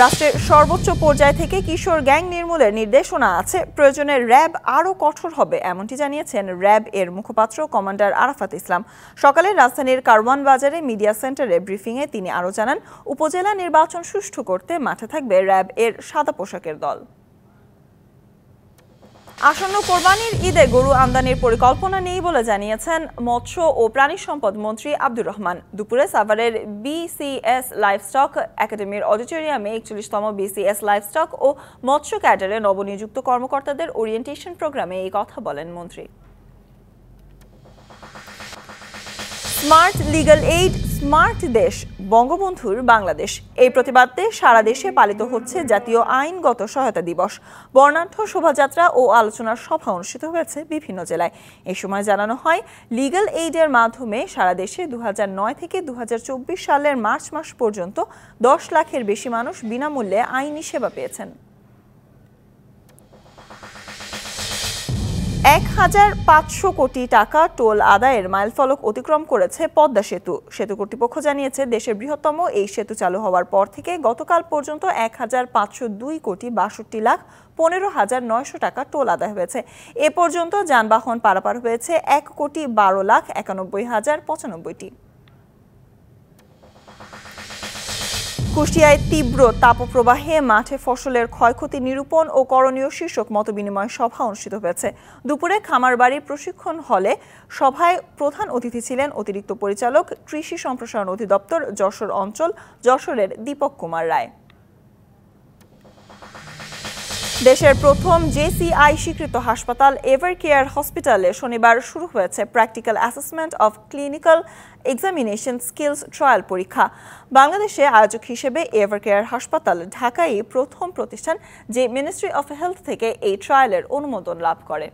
রাষ্ট্রের সর্বোচ্চ পর্যায় থেকে কিশোর গ্যাং নির্মূলের নির্দেশনা আছে প্রয়োজনে র্যাব আরও কঠোর হবে এমনটি জানিয়েছেন র্যাব এর মুখপাত্র কমান্ডার আরাফাত ইসলাম সকালে রাজধানীর কারওয়ান বাজারে মিডিয়া সেন্টারে ব্রিফিংয়ে তিনি আরও জানান উপজেলা নির্বাচন সুষ্ঠু করতে মাঠে থাকবে র্যাব এর সাদা পোশাকের দল আসন্ন কোরবানির ঈদে গরু আমদানির পরিকল্পনা নেই বলে জানিয়েছেন মৎস্য ও প্রাণী সম্পদ মন্ত্রী আব্দুর রহমান দুপুরে সাভারের বিসিএস লাইফস্টক একাডেমির অডিটোরিয়ামে একচল্লিশতম বিসিএস লাইভস্টক ও মৎস্য ক্যাডারে নবনিযুক্ত কর্মকর্তাদের ওরিয়েন্টেশন প্রোগ্রামে এই কথা বলেন মন্ত্রী স্মার্ট লিগাল এইড স্মার্ট দেশ বঙ্গবন্ধুর বাংলাদেশ এই প্রতিবাদে সারা দেশে পালিত হচ্ছে জাতীয় আইনগত সহায়তা দিবস বর্ণাঢ্য শোভাযাত্রা ও আলোচনার সভা অনুষ্ঠিত হয়েছে বিভিন্ন জেলায় এ সময় জানানো হয় লিগ্যাল এইডের মাধ্যমে সারা দেশে দু থেকে দু সালের মার্চ মাস পর্যন্ত দশ লাখের বেশি মানুষ বিনামূল্যে আইনি সেবা পেয়েছেন এক হাজার পাঁচশো কোটি টাকা টোল আদায়ের মাইলফলক অতিক্রম করেছে পদ্মা সেতু সেতু কর্তৃপক্ষ জানিয়েছে দেশের বৃহত্তম এই সেতু চালু হওয়ার পর থেকে গতকাল পর্যন্ত এক হাজার পাঁচশো দুই কোটি বাষট্টি লাখ পনেরো হাজার নয়শো টাকা টোল আদায় হয়েছে এ পর্যন্ত যানবাহন পারাপার হয়েছে এক কোটি বারো লাখ একানব্বই হাজার পঁচানব্বইটি কুষ্টিয়ায় তীব্র তাপপ্রবাহে মাঠে ফসলের ক্ষয়ক্ষতি নিরূপণ ও করণীয় শীর্ষক মতবিনিময় সভা অনুষ্ঠিত হয়েছে দুপুরে খামারবাড়ির প্রশিক্ষণ হলে সভায় প্রধান অতিথি ছিলেন অতিরিক্ত পরিচালক কৃষি সম্প্রসারণ অধিদপ্তর যশোর অঞ্চল যশোরের দীপক কুমার রায় দেশের প্রথম জেসিআই স্বীকৃত হাসপাতাল এভার কেয়ার হসপিটালে শনিবার শুরু হয়েছে practical assessment of clinical examination skills trial পরীক্ষা বাংলাদেশে আয়োজক হিসেবে এভার কেয়ার হাসপাতাল ঢাকাই প্রথম প্রতিষ্ঠান যে মিনিস্ট্রি অফ হেলথ থেকে এই ট্রায়ালের অনুমোদন লাভ করে